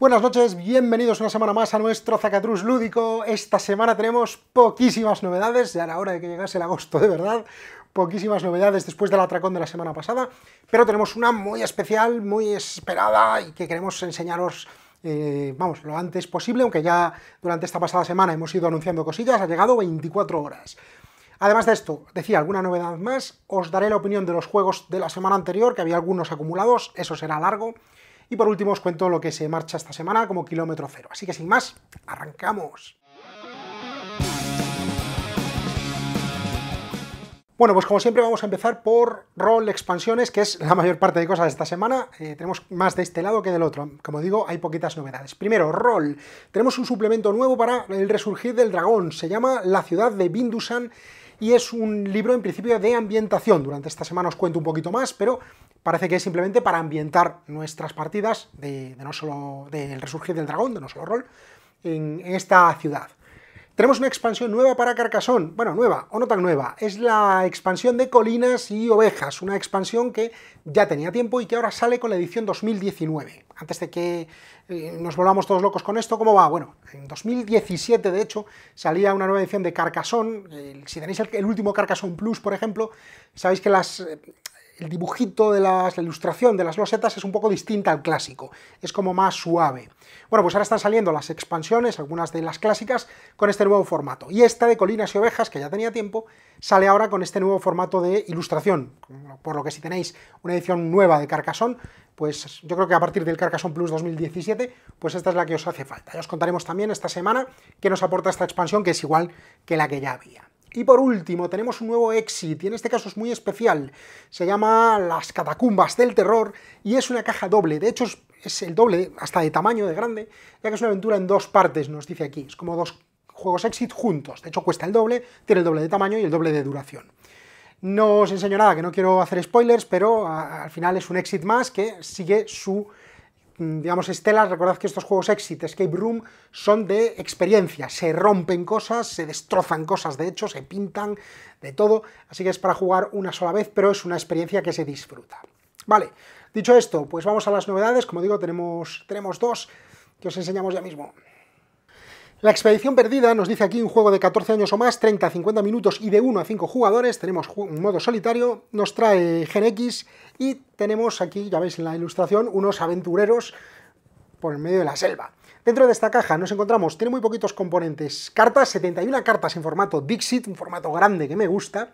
Buenas noches, bienvenidos una semana más a nuestro Zacatrus lúdico. Esta semana tenemos poquísimas novedades, ya era hora de que llegase el agosto de verdad, poquísimas novedades después del atracón de la semana pasada, pero tenemos una muy especial, muy esperada y que queremos enseñaros eh, vamos, lo antes posible, aunque ya durante esta pasada semana hemos ido anunciando cosillas, ha llegado 24 horas. Además de esto, decía alguna novedad más, os daré la opinión de los juegos de la semana anterior, que había algunos acumulados, eso será largo. Y por último os cuento lo que se marcha esta semana como kilómetro cero. Así que sin más, arrancamos. Bueno, pues como siempre vamos a empezar por rol expansiones, que es la mayor parte de cosas de esta semana. Eh, tenemos más de este lado que del otro. Como digo, hay poquitas novedades. Primero, rol. Tenemos un suplemento nuevo para el resurgir del dragón. Se llama La ciudad de Bindusan y es un libro en principio de ambientación. Durante esta semana os cuento un poquito más, pero parece que es simplemente para ambientar nuestras partidas de, no solo del resurgir del dragón, de no solo rol, en esta ciudad. Tenemos una expansión nueva para Carcasón, bueno, nueva o no tan nueva, es la expansión de colinas y ovejas, una expansión que ya tenía tiempo y que ahora sale con la edición 2019. Antes de que eh, nos volvamos todos locos con esto, ¿cómo va? Bueno, en 2017, de hecho, salía una nueva edición de Carcasón, eh, si tenéis el, último Carcasón Plus, por ejemplo, sabéis que las eh, el dibujito de la ilustración de las losetas es un poco distinta al clásico, es como más suave. Bueno, pues ahora están saliendo las expansiones, algunas de las clásicas, con este nuevo formato. Y esta de Colinas y Ovejas, que ya tenía tiempo, sale ahora con este nuevo formato de ilustración, por lo que si tenéis una edición nueva de Carcassonne, pues yo creo que a partir del Carcassonne Plus 2017, pues esta es la que os hace falta. Ya os contaremos también esta semana qué nos aporta esta expansión, que es igual que la que ya había. Y por último, tenemos un nuevo exit, y en este caso es muy especial. Se llama Las Catacumbas del Terror, y es una caja doble. De hecho, es el doble, hasta de tamaño, de grande, ya que es una aventura en dos partes, nos dice aquí. Es como dos juegos exit juntos. De hecho, cuesta el doble, tiene el doble de tamaño y el doble de duración. No os enseño nada, que no quiero hacer spoilers, pero al final es un exit más que sigue su Mm, digamos, estelas, recordad que estos juegos Exit, Escape Room, son de experiencia, se rompen cosas, se destrozan cosas, de hecho, se pintan, de todo, así que es para jugar una sola vez, pero es una experiencia que se disfruta. Vale, dicho esto, pues vamos a las novedades, como digo, tenemos, tenemos dos que os enseñamos ya mismo. La expedición perdida nos dice aquí un juego de 14 años o más, 30 a 50 minutos y de 1 a 5 jugadores. Tenemos un modo solitario, nos trae Gen X y tenemos aquí, ya veis en la ilustración, unos aventureros por el medio de la selva. Dentro de esta caja nos encontramos, tiene muy poquitos componentes, cartas, 71 cartas en formato Dixit, un formato grande que me gusta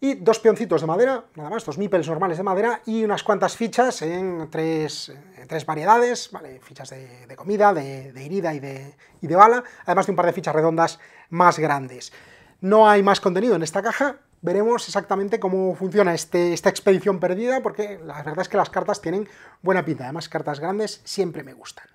y dos peoncitos de madera, nada más, dos mipels normales de madera y unas cuantas fichas en tres, eh, variedades, fichas de, comida, de, herida y de, de, bala, además de un par de fichas redondas más grandes. No hay más contenido en esta caja, veremos exactamente cómo funciona este, esta expedición perdida, porque la verdad es que las cartas tienen buena pinta, además cartas grandes siempre me gustan.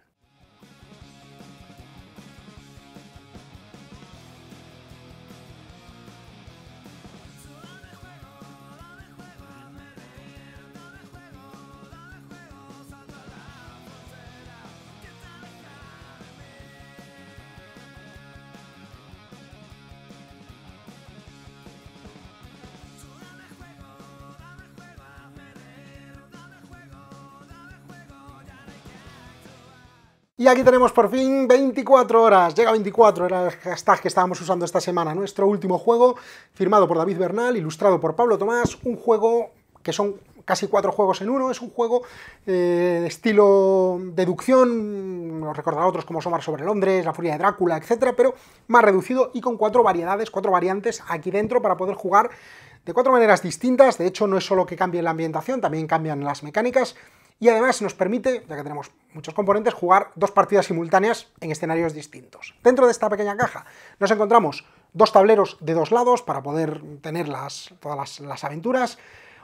Y aquí tenemos por fin 24 horas, llega 24, era el hashtag que estábamos usando esta semana, nuestro último juego, firmado por David Bernal, ilustrado por Pablo Tomás, un juego que son casi cuatro juegos en uno, es un juego eh, de estilo deducción, nos recordará otros como Somar sobre Londres, La Furia de Drácula, etc., pero más reducido y con cuatro variedades, cuatro variantes aquí dentro para poder jugar de cuatro maneras distintas, de hecho no es solo que cambie la ambientación, también cambian las mecánicas, y además nos permite, ya que tenemos muchos componentes, jugar dos partidas simultáneas en escenarios distintos. Dentro de esta pequeña caja nos encontramos dos tableros de dos lados para poder tener las, todas las, aventuras,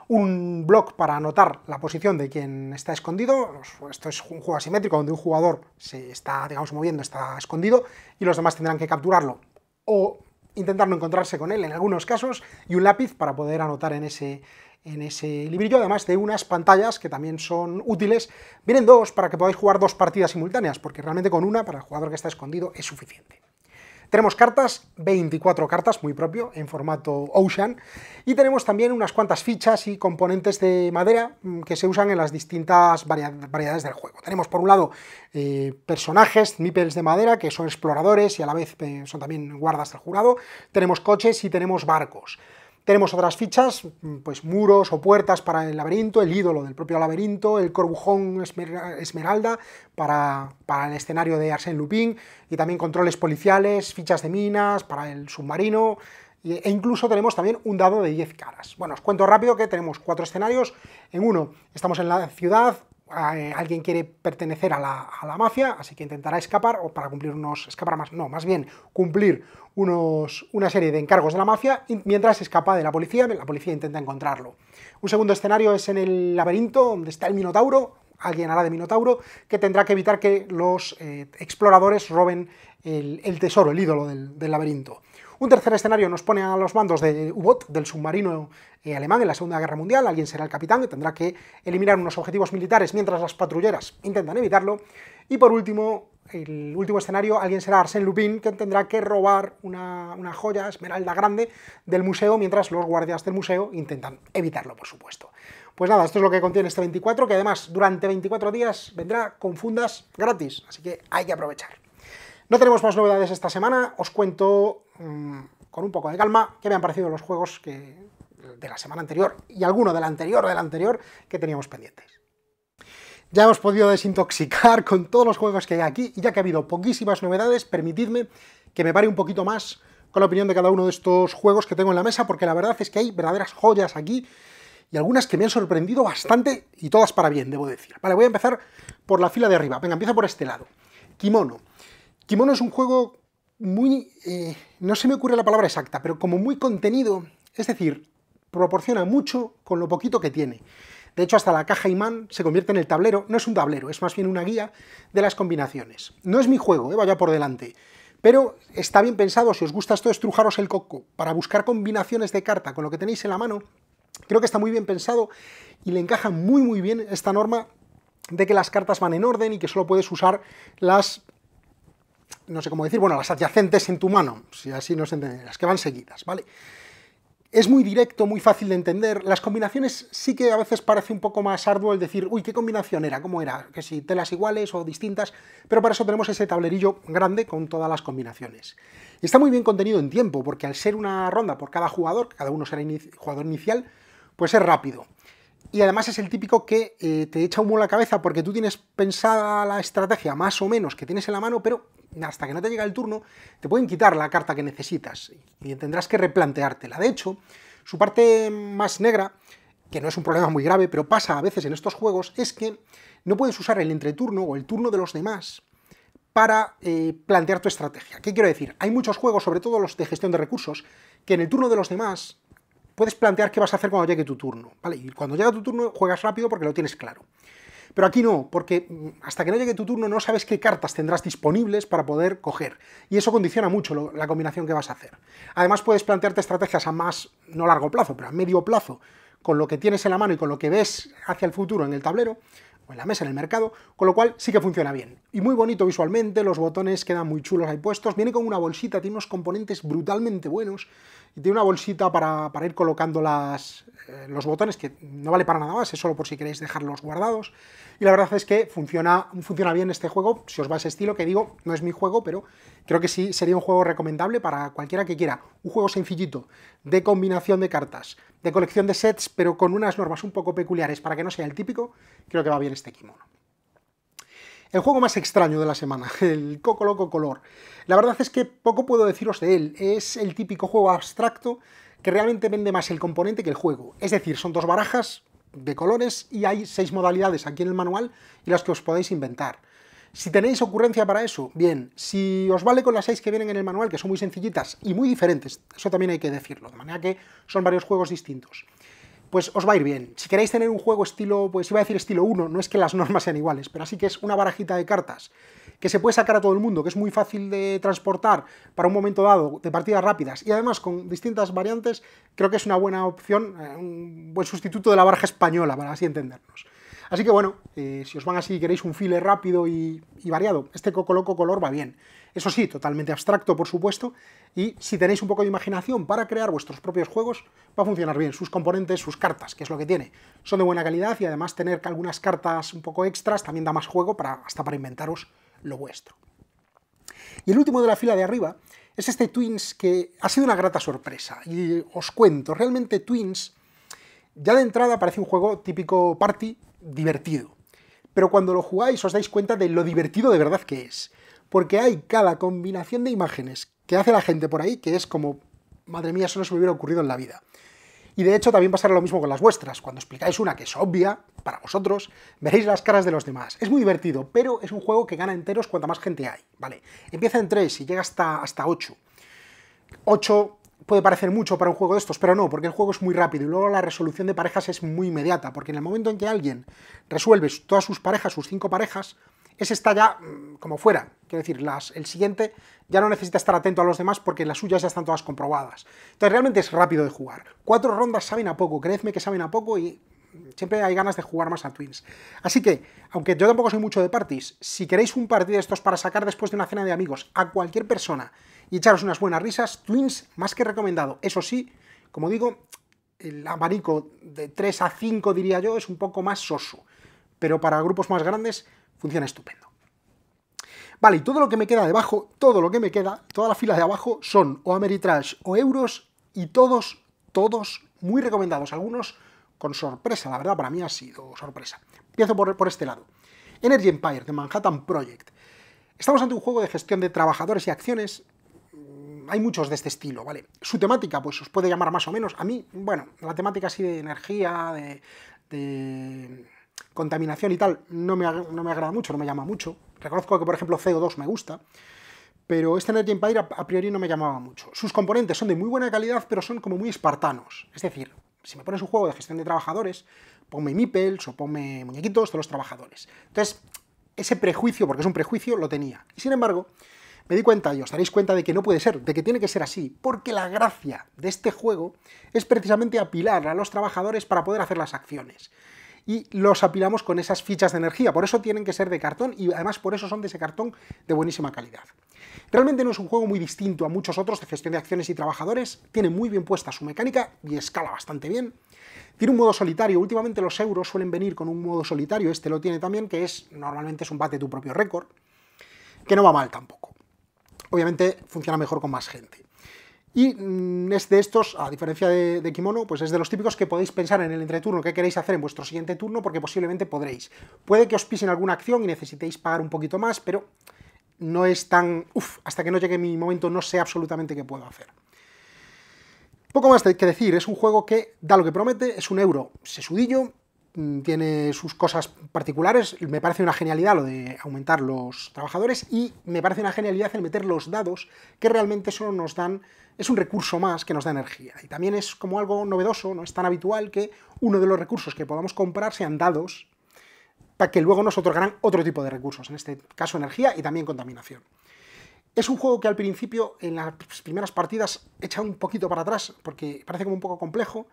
un block para anotar la posición de quien está escondido, esto es un juego asimétrico donde un jugador se está, digamos, moviendo, está escondido, y los demás tendrán que capturarlo o intentar no encontrarse con él en algunos casos, y un lápiz para poder anotar en ese en ese librillo, además de unas pantallas que también son útiles. Vienen dos para que podáis jugar dos partidas simultáneas, porque realmente con una, para el jugador que está escondido, es suficiente. Tenemos cartas, 24 cartas, muy propio, en formato Ocean, y tenemos también unas cuantas fichas y componentes de madera mm, que se usan en las distintas variedades del juego. Tenemos por un lado eh, personajes, nipples de madera, que son exploradores y a la vez eh, son también guardas del jurado, tenemos coches y tenemos barcos. Tenemos otras fichas, mm, pues muros o puertas para el laberinto, el ídolo del propio laberinto, el corbujón esmeralda para, para el escenario de Arsène Lupin, y también controles policiales, fichas de minas para el submarino, e incluso tenemos también un dado de 10 caras. Bueno, os cuento rápido que tenemos cuatro escenarios. En uno estamos en la ciudad, eh, alguien quiere pertenecer a la, mafia, así que intentará escapar, o para cumplir unos, escapar más, no, más bien cumplir una serie de encargos de la mafia y mientras escapa de la policía, la policía intenta encontrarlo. Un segundo escenario es en el laberinto, donde está el Minotauro, alguien hará de Minotauro, que tendrá que evitar que los eh, exploradores roben el, tesoro, el ídolo del laberinto. Un tercer escenario nos pone a los mandos de u bot del submarino eh, alemán en la Segunda Guerra Mundial, alguien será el capitán que tendrá que eliminar unos objetivos militares mientras las patrulleras intentan evitarlo. Y por último, el último escenario, alguien será Arsène Lupin, que tendrá que robar una, una, joya, esmeralda grande, del museo, mientras los guardias del museo intentan evitarlo, por supuesto. Pues nada, esto es lo que contiene este 24, que además durante 24 días vendrá con fundas gratis, así que hay que aprovechar. No tenemos más novedades esta semana, os cuento Mm, con un poco de calma qué me han parecido los juegos de la semana anterior y alguno de la anterior del anterior que teníamos pendientes. Ya hemos podido desintoxicar con todos los juegos que hay aquí y ya que ha habido poquísimas novedades, permitidme que me pare un poquito más con la opinión de cada uno de estos juegos que tengo en la mesa, porque la verdad es que hay verdaderas joyas aquí y algunas que me han sorprendido bastante y todas para bien, debo decir. Vale, voy a empezar por la fila de arriba. Venga, empiezo por este lado. Kimono. Kimono es un juego muy, eh, no se me ocurre la palabra exacta, pero como muy contenido, es decir, proporciona mucho con lo poquito que tiene. De hecho, hasta la caja imán se convierte en el tablero, no es un tablero, es más bien una guía de las combinaciones. No es mi juego, eh, vaya por delante, pero está bien pensado, si os gusta esto, estrujaros el coco, para buscar combinaciones de carta con lo que tenéis en la mano, creo que está muy bien pensado y le encaja muy muy bien esta norma de que las cartas van en orden y que solo puedes usar las no sé cómo decir, bueno, las adyacentes en tu mano, si así se entendemos, las que van seguidas, ¿vale? Es muy directo, muy fácil de entender. Las combinaciones sí que a veces parece un poco más arduo el decir, uy, ¿qué combinación era? ¿Cómo era? Que si telas iguales o distintas, pero para eso tenemos ese tablerillo grande con todas las combinaciones. está muy bien contenido en tiempo, porque al ser una ronda por cada jugador, cada uno será jugador inicial, pues es rápido. Y además es el típico que eh, te echa humo en la cabeza porque tú tienes pensada la estrategia más o menos que tienes en la mano, pero hasta que no te llega el turno, te pueden quitar la carta que necesitas y tendrás que replanteártela. De hecho, su parte más negra, que no es un problema muy grave, pero pasa a veces en estos juegos, es que no puedes usar el entreturno o el turno de los demás para eh, plantear tu estrategia. ¿Qué quiero decir? Hay muchos juegos, sobre todo los de gestión de recursos, que en el turno de los demás puedes plantear qué vas a hacer cuando llegue tu turno, Y cuando llega tu turno juegas rápido porque lo tienes claro. Pero aquí no, porque mm, hasta que no llegue tu turno no sabes qué cartas tendrás disponibles para poder coger. Y eso condiciona mucho la combinación que vas a hacer. Además puedes plantearte estrategias a más, no largo plazo, pero a medio plazo, con lo que tienes en la mano y con lo que ves hacia el futuro en el tablero, o en la mesa, en el mercado, con lo cual sí que funciona bien. Y muy bonito visualmente, los botones quedan muy chulos ahí puestos, viene con una bolsita, tiene unos componentes brutalmente buenos, tiene una bolsita para, ir colocando las, eh, los botones, que no vale para nada más, es solo por si queréis dejarlos guardados. Y la verdad es que funciona, funciona bien este juego, si os va ese estilo, que digo, no es mi juego, pero creo que sí sería un juego recomendable para cualquiera que quiera. Un juego sencillito, de combinación de cartas, de colección de sets, pero con unas normas un poco peculiares para que no sea el típico, creo que va bien este kimono. El juego más extraño de la semana, el Coco Loco Color. La verdad es que poco puedo deciros de él, es el típico juego abstracto que realmente vende más el componente que el juego. Es decir, son dos barajas de colores y hay seis modalidades aquí en el manual y las que os podéis inventar. Si tenéis ocurrencia para eso, bien. Si os vale con las seis que vienen en el manual, que son muy sencillitas y muy diferentes, eso también hay que decirlo, de manera que son varios juegos distintos pues os va a ir bien. Si queréis tener un juego estilo, pues iba a decir estilo 1, no es que las normas sean iguales, pero así que es una barajita de cartas que se puede sacar a todo el mundo, que es muy fácil de transportar para un momento dado, de partidas rápidas, y además con distintas variantes, creo que es una buena opción, eh, un buen sustituto de la baraja española, para así entendernos. Así que bueno, eh, si os van así y queréis un file rápido y, y variado, este Coco Loco Color va bien. Eso sí, totalmente abstracto, por supuesto, y si tenéis un poco de imaginación para crear vuestros propios juegos, va a funcionar bien. Sus componentes, sus cartas, que es lo que tiene, son de buena calidad y además tener algunas cartas un poco extras también da más juego para, hasta para inventaros lo vuestro. Y el último de la fila de arriba es este Twins que ha sido una grata sorpresa. Y os cuento, realmente Twins ya de entrada parece un juego típico party divertido. Pero cuando lo jugáis os dais cuenta de lo divertido de verdad que es porque hay cada combinación de imágenes que hace la gente por ahí que es como, madre mía, eso no se me hubiera ocurrido en la vida. Y de hecho también pasará lo mismo con las vuestras. Cuando explicáis una que es obvia para vosotros, veréis las caras de los demás. Es muy divertido, pero es un juego que gana enteros cuanta más gente hay. Vale, empieza en 3 y llega hasta, hasta 8. 8 puede parecer mucho para un juego de estos, pero no, porque el juego es muy rápido y luego la resolución de parejas es muy inmediata, porque en el momento en que alguien resuelve todas sus parejas, sus cinco parejas, es está ya mm, como fuera, Quiero decir, el siguiente ya no necesita estar atento a los demás porque las suyas ya están todas comprobadas. Entonces realmente es rápido de jugar. Cuatro rondas saben a poco, creedme que saben a poco y siempre hay ganas de jugar más a Twins. Así que, aunque yo tampoco soy mucho de parties, si queréis un partido de estos para sacar después de una cena de amigos a cualquier persona y echaros unas buenas risas, Twins más que recomendado. Eso sí, como digo, el amarico de 3 a 5 diría yo es un poco más soso, pero para grupos más grandes funciona estupendo. Vale, y todo lo que me queda debajo, todo lo que me queda, todas las filas de abajo son o Ameritrash o euros y todos, todos muy recomendados. Algunos con sorpresa, la verdad para mí ha sido sorpresa. Empiezo por, por este lado. Energy Empire, de Manhattan Project. Estamos ante un juego de gestión de trabajadores y acciones. Mm, hay muchos de este estilo, ¿vale? Su temática, pues os puede llamar más o menos. A mí, bueno, la temática así de energía, de, contaminación y tal, no no me agrada mucho, no me llama mucho. Reconozco que, por ejemplo, CO2 me gusta, pero este Energy Empire a priori no me llamaba mucho. Sus componentes son de muy buena calidad, pero son como muy espartanos. Es decir, si me pones un juego de gestión de trabajadores, ponme meeples o ponme muñequitos de los trabajadores. Entonces, ese prejuicio, porque es un prejuicio, lo tenía. Y sin embargo, me di cuenta y os daréis cuenta de que no puede ser, de que tiene que ser así, porque la gracia de este juego es precisamente apilar a los trabajadores para poder hacer las acciones y los apilamos con esas fichas de energía. Por eso tienen que ser de cartón y además por eso son de ese cartón de buenísima calidad. Realmente no es un juego muy distinto a muchos otros de gestión de acciones y trabajadores, tiene muy bien puesta su mecánica y escala bastante bien. Tiene un modo solitario, últimamente los euros suelen venir con un modo solitario, este lo tiene también, que es normalmente es un bate tu propio récord, que no va mal tampoco. Obviamente funciona mejor con más gente. Y mm, es de estos, a diferencia de, Kimono, pues es de los típicos que podéis pensar en el entreturno que queréis hacer en vuestro siguiente turno, porque posiblemente podréis. Puede que os pisen alguna acción y necesitéis pagar un poquito más, pero no es tan... Uf, hasta que no llegue mi momento no sé absolutamente qué puedo hacer. Poco más que decir, es un juego que da lo que promete, es un euro sesudillo, Mm, tiene sus cosas particulares. Me parece una genialidad lo de aumentar los trabajadores y me parece una genialidad el meter los dados, que realmente solo nos dan, es un recurso más que nos da energía. Y también es como algo novedoso, no es tan habitual que uno de los recursos que podamos comprar sean dados, para que luego nos otorgarán otro tipo de recursos, en este caso energía y también contaminación. Es un juego que al principio, en las primeras partidas, echa un poquito para atrás, porque parece como un poco complejo,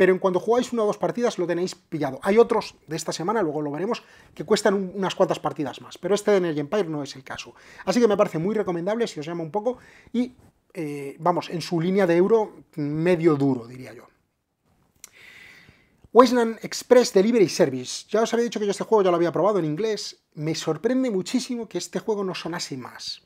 pero en cuando jugáis una o dos partidas lo tenéis pillado. Hay otros de esta semana, luego lo veremos, que cuestan unas cuantas partidas más, pero este de Energy Empire no es el caso. Así que me parece muy recomendable si os llama un poco y, eh, vamos, en su línea de euro medio duro, diría yo. Wasteland Express Delivery Service. Ya os había dicho que yo este juego ya lo había probado en inglés. Me sorprende muchísimo que este juego no sonase más.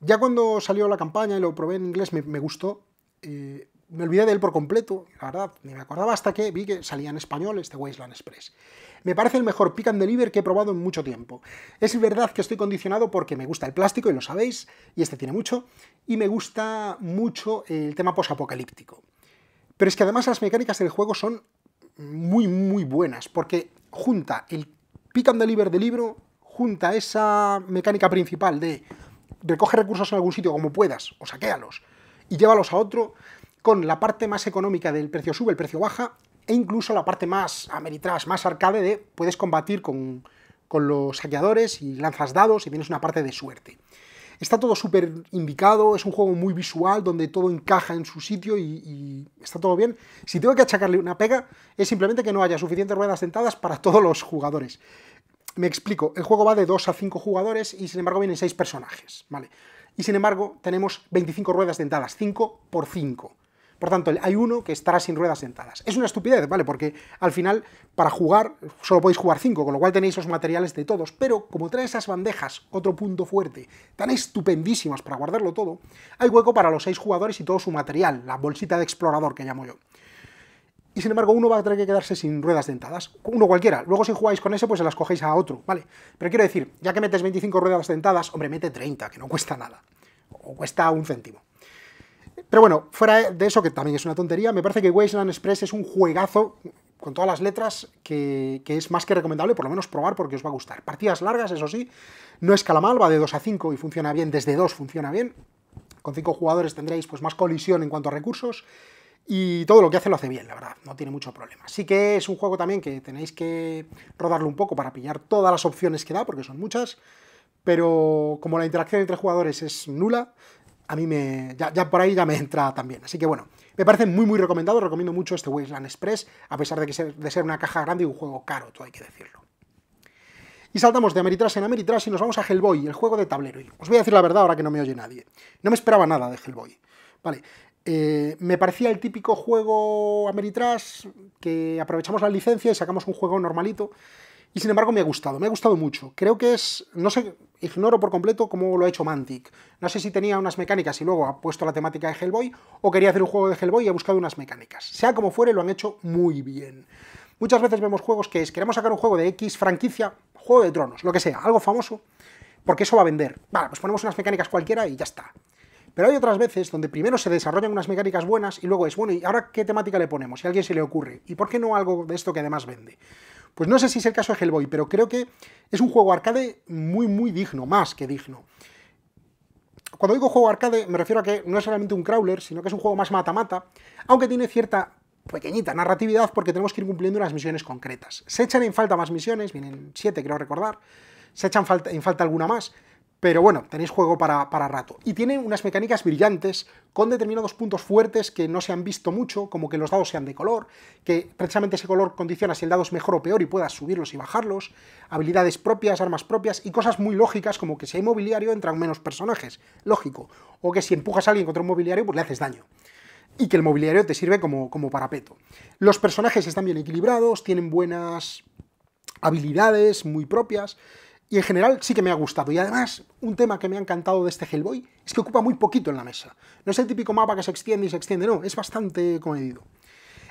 Ya cuando salió la campaña y lo probé en inglés me, gustó. Eh, me olvidé de él por completo, la verdad, ni me acordaba hasta que vi que salía en español este Wasteland Express. Me parece el mejor pick and deliver que he probado en mucho tiempo. Es verdad que estoy condicionado porque me gusta el plástico, y lo sabéis, y este tiene mucho, y me gusta mucho el tema posapocalíptico. Pero es que además las mecánicas del juego son muy, muy buenas, porque junta el pick and deliver del libro, junta esa mecánica principal de recoge recursos en algún sitio como puedas, o saquéalos, y llévalos a otro, con la parte más económica del precio sube, el precio baja, e incluso la parte más ameritrás, más arcade de puedes combatir con, los saqueadores y lanzas dados y tienes una parte de suerte. Está todo súper indicado, es un juego muy visual, donde todo encaja en su sitio y, está todo bien. Si tengo que achacarle una pega, es simplemente que no haya suficientes ruedas dentadas para todos los jugadores. Me explico, el juego va de 2 a 5 jugadores y sin embargo vienen 6 personajes, ¿vale? Y sin embargo tenemos 25 ruedas dentadas, 5 por 5. Por tanto, hay uno que estará sin ruedas dentadas. Es una estupidez, ¿vale? Porque al final, para jugar, solo podéis jugar 5, con lo cual tenéis los materiales de todos. Pero como trae esas bandejas, otro punto fuerte, tan estupendísimas para guardarlo todo, hay hueco para los 6 jugadores y todo su material, la bolsita de explorador que llamo yo y sin embargo uno va a tener que quedarse sin ruedas dentadas, uno cualquiera. Luego si jugáis con ese, pues se las cogéis a otro, ¿vale? Pero quiero decir, ya que metes 25 ruedas dentadas, hombre, mete 30, que no cuesta nada, o cuesta un céntimo. Pero bueno, fuera de eso, que también es una tontería, me parece que Wasteland Express es un juegazo con todas las letras que, es más que recomendable, por lo menos probar porque os va a gustar. Partidas largas, eso sí, no escala mal, va de 2 a 5 y funciona bien, desde 2 funciona bien. Con 5 jugadores tendréis pues, más colisión en cuanto a recursos y todo lo que hace lo hace bien, la verdad, no tiene mucho problema. Sí que es un juego también que tenéis que rodarlo un poco para pillar todas las opciones que da, porque son muchas, pero como la interacción entre jugadores es nula, a mí me, ya, por ahí ya me entra también. Así que bueno, me parece muy muy recomendado, recomiendo mucho este Wasteland Express, a pesar de, que ser, de ser una caja grande y un juego caro, todo hay que decirlo. Y saltamos de Ameritrash en Ameritrash y nos vamos a Hellboy, el juego de tablero. Y os voy a decir la verdad ahora que no me oye nadie. No me esperaba nada de Hellboy. Vale, eh, me parecía el típico juego Ameritrash que aprovechamos la licencia y sacamos un juego normalito. Y sin embargo me ha gustado, me ha gustado mucho. Creo que es, no sé, ignoro por completo cómo lo ha hecho Mantic. No sé si tenía unas mecánicas y luego ha puesto la temática de Hellboy, o quería hacer un juego de Hellboy y ha buscado unas mecánicas. Sea como fuere, lo han hecho muy bien. Muchas veces vemos juegos que es, queremos sacar un juego de X franquicia, juego de tronos, lo que sea, algo famoso, porque eso va a vender. Vale, pues ponemos unas mecánicas cualquiera y ya está. Pero hay otras veces donde primero se desarrollan unas mecánicas buenas y luego es, bueno, ¿y ahora qué temática le ponemos? si a alguien se le ocurre. ¿Y por qué no algo de esto que además vende? Pues no sé si es el caso de Hellboy, pero creo que es un juego arcade muy, muy digno, más que digno. Cuando digo juego arcade me refiero a que no es solamente un crawler, sino que es un juego más mata-mata, aunque tiene cierta pequeñita narratividad porque tenemos que ir cumpliendo unas misiones concretas. Se echan en falta más misiones, vienen siete, creo recordar, se echan falta, en falta alguna más, pero bueno, tenéis juego para, rato. Y tiene unas mecánicas brillantes con determinados puntos fuertes que no se han visto mucho, como que los dados sean de color, que precisamente ese color condiciona si el dado es mejor o peor y puedas subirlos y bajarlos, habilidades propias, armas propias y cosas muy lógicas como que si hay mobiliario entran menos personajes, lógico, o que si empujas a alguien contra un mobiliario pues le haces daño y que el mobiliario te sirve como, como, parapeto. Los personajes están bien equilibrados, tienen buenas habilidades muy propias, y en general sí que me ha gustado. Y además, un tema que me ha encantado de este Hellboy es que ocupa muy poquito en la mesa. No es el típico mapa que se extiende y se extiende, no, es bastante comedido.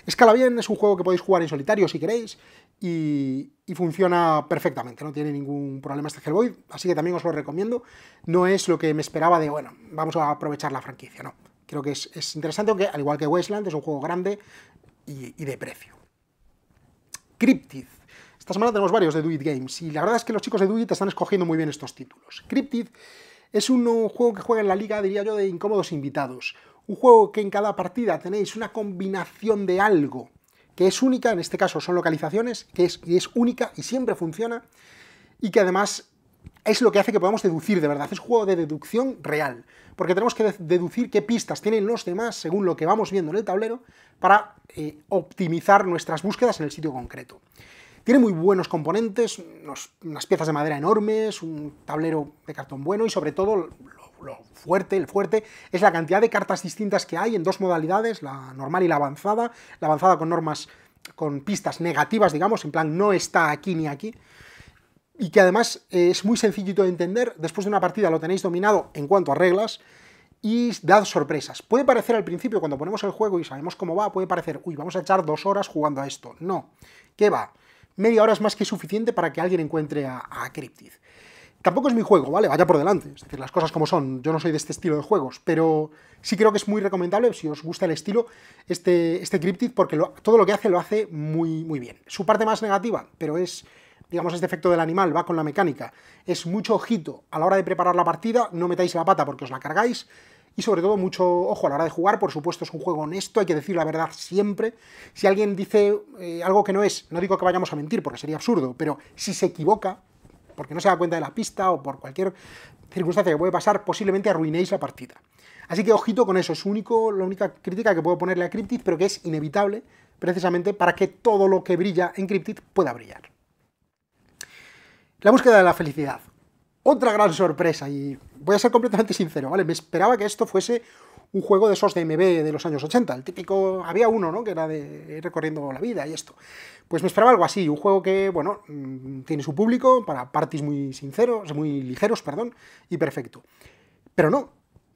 Escala bien, es un juego que podéis jugar en solitario si queréis y, funciona perfectamente, no tiene ningún problema este Hellboy, así que también os lo recomiendo. No es lo que me esperaba de, bueno, vamos a aprovechar la franquicia, no. Creo que es, interesante, aunque al igual que Westland es un juego grande y, y de precio. Cryptid. Esta semana tenemos varios de Do Games y la verdad es que los chicos de Do están escogiendo muy bien estos títulos. Cryptid es un juego que juega en la liga, diría yo, de incómodos invitados. Un juego que en cada partida tenéis una combinación de algo que es única, en este caso son localizaciones, que es, única y siempre funciona y que además es lo que hace que podamos deducir de verdad. Es un juego de deducción real, porque tenemos que deducir qué pistas tienen los demás según lo que vamos viendo en el tablero para eh, optimizar nuestras búsquedas en el sitio concreto. Tiene muy buenos componentes, unas piezas de madera enormes, un tablero de cartón bueno y sobre todo lo, fuerte, el fuerte, es la cantidad de cartas distintas que hay en dos modalidades, la normal y la avanzada, la avanzada con normas, con pistas negativas, digamos, en plan no está aquí ni aquí, y que además eh, es muy sencillito de entender, después de una partida lo tenéis dominado en cuanto a reglas, y dad sorpresas. Puede parecer al principio, cuando ponemos el juego y sabemos cómo va, puede parecer, uy, vamos a echar dos horas jugando a esto. No, ¿qué va? media hora es más que suficiente para que alguien encuentre a, Cryptid. Tampoco es mi juego, ¿vale? Vaya por delante. Es decir, las cosas como son. Yo no soy de este estilo de juegos, pero sí creo que es muy recomendable, si os gusta el estilo, este, este Cryptid, porque todo lo que hace lo hace muy, muy bien. Su parte más negativa, pero es, digamos, este efecto del animal, va con la mecánica. Es mucho ojito a la hora de preparar la partida, no metáis la pata porque os la cargáis, y sobre todo mucho ojo a la hora de jugar, por supuesto es un juego honesto, hay que decir la verdad siempre. Si alguien dice eh, algo que no es, no digo que vayamos a mentir porque sería absurdo, pero si se equivoca, porque no se da cuenta de la pista o por cualquier circunstancia que puede pasar, posiblemente arruinéis la partida. Así que ojito con eso, es único, la única crítica que puedo ponerle a Cryptid, pero que es inevitable precisamente para que todo lo que brilla en Cryptid pueda brillar. La búsqueda de la felicidad. Otra gran sorpresa, y voy a ser completamente sincero, ¿vale? Me esperaba que esto fuese un juego de esos de MB de los años 80, el típico, había uno, ¿no? Que era de recorriendo la vida y esto. Pues me esperaba algo así, un juego que, bueno, mm, tiene su público para parties muy sinceros, muy ligeros, perdón, y perfecto. Pero no,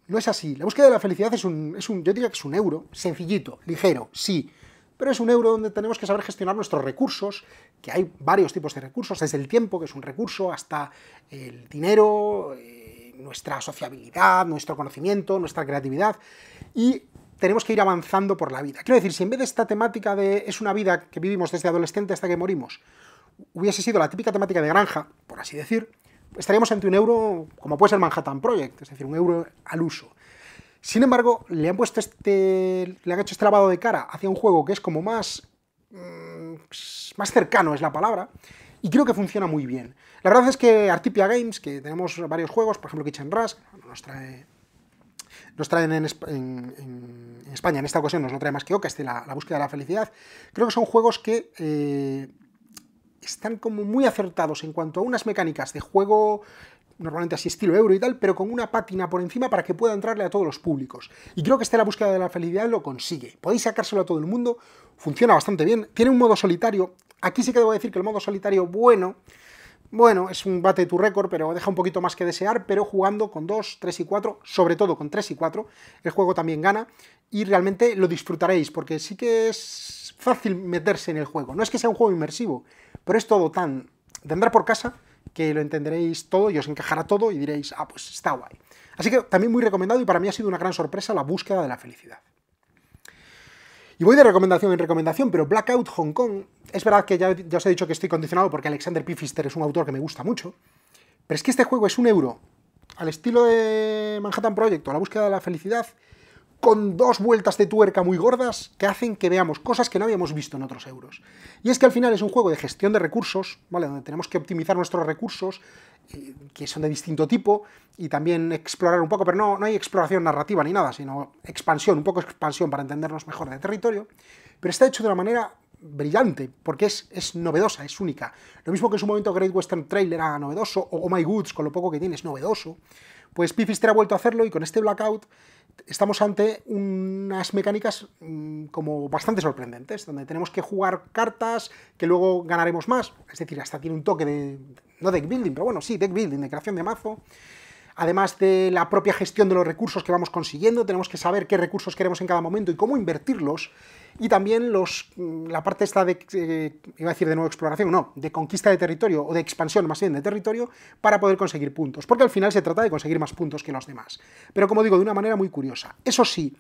no es así. La búsqueda de la felicidad es un, es un yo diría que es un euro, sencillito, ligero, sí, pero es un euro donde tenemos que saber gestionar nuestros recursos, que hay varios tipos de recursos, desde el tiempo, que es un recurso, hasta el dinero, eh, nuestra sociabilidad, nuestro conocimiento, nuestra creatividad, y tenemos que ir avanzando por la vida. Quiero decir, si en vez de esta temática de es una vida que vivimos desde adolescente hasta que morimos, hubiese sido la típica temática de granja, por así decir, estaríamos ante un euro como puede ser Manhattan Project, es decir, un euro al uso. Sin embargo, le han puesto este. le han hecho este lavado de cara hacia un juego que es como más. Mm, más cercano es la palabra. Y creo que funciona muy bien. La verdad es que Artipia Games, que tenemos varios juegos, por ejemplo Kitchen Rush, nos trae nos traen en, España, en esta ocasión nos lo trae más que Oca, este, la, búsqueda de la felicidad. Creo que son juegos que eh, están como muy acertados en cuanto a unas mecánicas de juego normalmente así estilo euro y tal, pero con una pátina por encima para que pueda entrarle a todos los públicos. Y creo que este La búsqueda de la felicidad lo consigue. Podéis sacárselo a todo el mundo, funciona bastante bien. Tiene un modo solitario. Aquí sí que debo decir que el modo solitario bueno, bueno, es un bate tu récord, pero deja un poquito más que desear, pero jugando con 2, 3 y 4, sobre todo con 3 y 4, el juego también gana y realmente lo disfrutaréis, porque sí que es fácil meterse en el juego. No es que sea un juego inmersivo, pero es todo tan de andar por casa que lo entenderéis todo y os encajará todo y diréis, ah, pues está guay. Así que también muy recomendado y para mí ha sido una gran sorpresa la búsqueda de la felicidad. Y voy de recomendación en recomendación, pero Blackout Hong Kong, es verdad que ya, os he dicho que estoy condicionado porque Alexander Pifister es un autor que me gusta mucho, pero es que este juego es un euro, al estilo de Manhattan Project o la búsqueda de la felicidad, con dos vueltas de tuerca muy gordas que hacen que veamos cosas que no habíamos visto en otros euros. Y es que al final es un juego de gestión de recursos, ¿vale? Donde tenemos que optimizar nuestros recursos, eh, que son de distinto tipo, y también explorar un poco, pero no, no hay exploración narrativa ni nada, sino expansión, un poco expansión para entendernos mejor de territorio, pero está hecho de una manera brillante, porque es, es, novedosa, es única. Lo mismo que en su momento Great Western Trail era novedoso, o Oh My Goods, con lo poco que tiene, es novedoso. Pues Pifister ha vuelto a hacerlo y con este blackout estamos ante unas mecánicas mm, como bastante sorprendentes, donde tenemos que jugar cartas que luego ganaremos más, es decir, hasta tiene un toque de, no deck building, pero bueno, sí, deck building, de creación de mazo, además de la propia gestión de los recursos que vamos consiguiendo, tenemos que saber qué recursos queremos en cada momento y cómo invertirlos, y también los, mm, la parte esta de, eh, iba a decir de nueva exploración, no, de conquista de territorio o de expansión más bien de territorio para poder conseguir puntos, porque al final se trata de conseguir más puntos que los demás. Pero como digo, de una manera muy curiosa. Eso sí,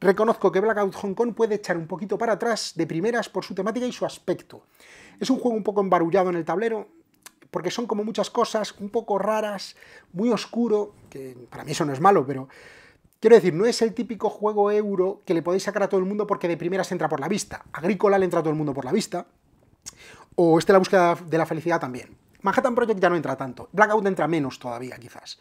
reconozco que Blackout Hong Kong puede echar un poquito para atrás de primeras por su temática y su aspecto. Es un juego un poco embarullado en el tablero, porque son como muchas cosas un poco raras, muy oscuro, que para mí eso no es malo, pero quiero decir, no es el típico juego euro que le podéis sacar a todo el mundo porque de primera se entra por la vista. Agrícola le entra a todo el mundo por la vista, o este La búsqueda de la felicidad también. Manhattan Project ya no entra tanto, Blackout entra menos todavía quizás.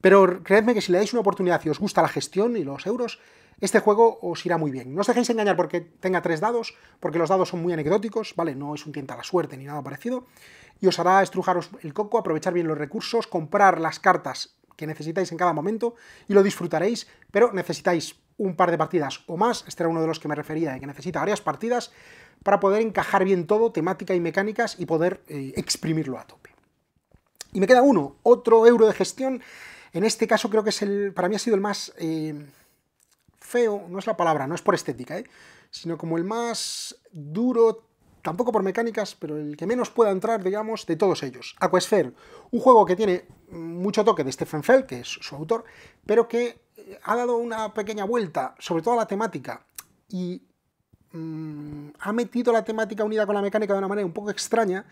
Pero creedme que si le dais una oportunidad y os gusta la gestión y los euros, este juego os irá muy bien. No os dejéis engañar porque tenga tres dados, porque los dados son muy anecdóticos, ¿vale? No es un tienta la suerte ni nada parecido, y os hará estrujaros el coco, aprovechar bien los recursos, comprar las cartas que necesitáis en cada momento y lo disfrutaréis, pero necesitáis un par de partidas o más, este era uno de los que me refería, de que necesita varias partidas para poder encajar bien todo, temática y mecánicas, y poder eh, exprimirlo a tope. Y me queda uno, otro euro de gestión, en este caso creo que es el, para mí ha sido el más... Eh, feo, no es la palabra, no es por estética, ¿eh? sino como el más duro, tampoco por mecánicas, pero el que menos pueda entrar, digamos, de todos ellos. Aquasphere, un juego que tiene mucho toque de Stephen Fell, que es su autor, pero que eh, ha dado una pequeña vuelta, sobre todo a la temática, y Mm, ha metido la temática unida con la mecánica de una manera un poco extraña,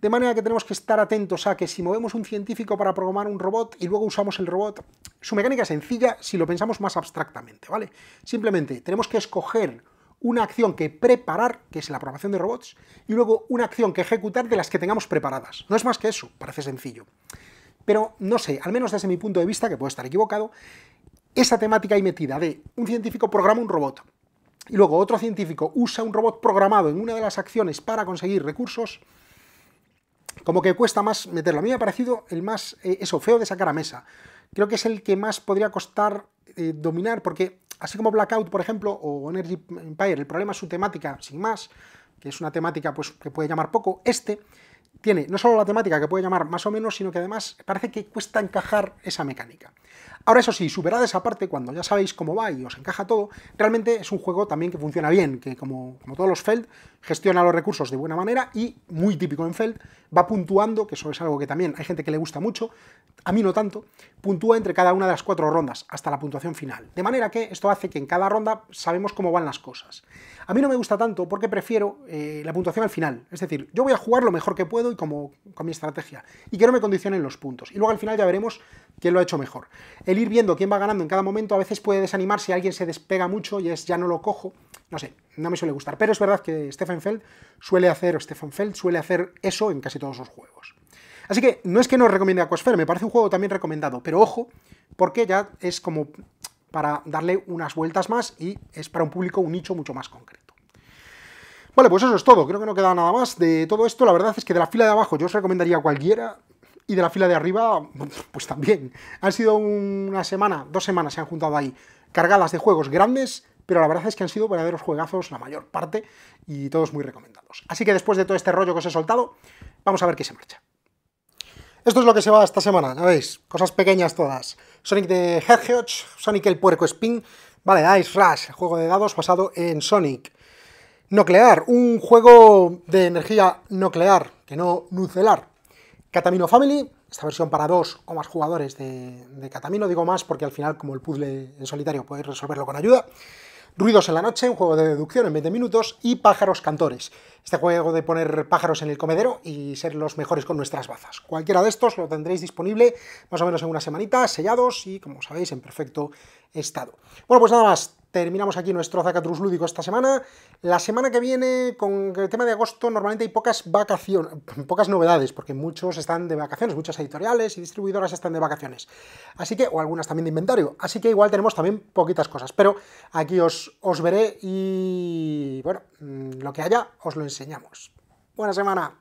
de manera que tenemos que estar atentos a que si movemos un científico para programar un robot y luego usamos el robot, su mecánica es sencilla si lo pensamos más abstractamente, ¿vale? Simplemente tenemos que escoger una acción que preparar, que es la programación de robots, y luego una acción que ejecutar de las que tengamos preparadas. No es más que eso, parece sencillo. Pero no sé, al menos desde mi punto de vista, que puedo estar equivocado, esa temática ahí metida de un científico programa un robot, y luego otro científico usa un robot programado en una de las acciones para conseguir recursos, como que cuesta más meterlo. A mí me ha parecido el más, eh, eso, feo de sacar a mesa. Creo que es el que más podría costar eh, dominar, porque así como Blackout, por ejemplo, o Energy Empire, el problema es su temática, sin más, que es una temática pues, que puede llamar poco, este tiene no solo la temática que puede llamar más o menos, sino que además parece que cuesta encajar esa mecánica. Ahora eso sí, superad esa parte, cuando ya sabéis cómo va y os encaja todo, realmente es un juego también que funciona bien, que como, como todos los Feld, gestiona los recursos de buena manera y, muy típico en Feld, va puntuando, que eso es algo que también hay gente que le gusta mucho, a mí no tanto, puntúa entre cada una de las cuatro rondas hasta la puntuación final. De manera que esto hace que en cada ronda sabemos cómo van las cosas. A mí no me gusta tanto porque prefiero eh, la puntuación al final. Es decir, yo voy a jugar lo mejor que puedo y como, con mi estrategia, y que no me condicionen los puntos. Y luego al final ya veremos quién lo ha hecho mejor. El ir viendo quién va ganando en cada momento a veces puede desanimar si alguien se despega mucho y es ya no lo cojo. No sé, no me suele gustar. Pero es verdad que Stefan Feld suele hacer, o suele hacer eso en casi todos los juegos. Así que no es que no recomiende Aquasphere, me parece un juego también recomendado, pero ojo, porque ya es como para darle unas vueltas más y es para un público, un nicho mucho más concreto. Vale, pues eso es todo. Creo que no queda nada más de todo esto. La verdad es que de la fila de abajo yo os recomendaría cualquiera, y de la fila de arriba, pues también. Han sido una semana, dos semanas se han juntado ahí, cargadas de juegos grandes, pero la verdad es que han sido verdaderos juegazos la mayor parte y todos muy recomendados. Así que después de todo este rollo que os he soltado, vamos a ver qué se marcha. Esto es lo que se va esta semana, ya veis, cosas pequeñas todas. Sonic de Hedgehog, Sonic el Puerco Spin, vale, Ice Rush, juego de dados basado en Sonic. Nuclear, un juego de energía nuclear, que no nucelar, Catamino Family, esta versión para dos o más jugadores de, Catamino, digo más porque al final, como el puzzle en solitario, podéis resolverlo con ayuda. Ruidos en la noche, un juego de deducción en 20 minutos, y Pájaros Cantores, este juego de poner pájaros en el comedero y ser los mejores con nuestras bazas. Cualquiera de estos lo tendréis disponible más o menos en una semanita, sellados y, como sabéis, en perfecto estado. Bueno, pues nada más, terminamos aquí nuestro Zacatrus lúdico esta semana. La semana que viene, con el tema de agosto, normalmente hay pocas vacaciones, pocas novedades, porque muchos están de vacaciones, muchas editoriales y distribuidoras están de vacaciones. Así que, o algunas también de inventario. Así que igual tenemos también poquitas cosas. Pero aquí os, os veré y bueno, mm, lo que haya os lo enseñamos. Buena semana.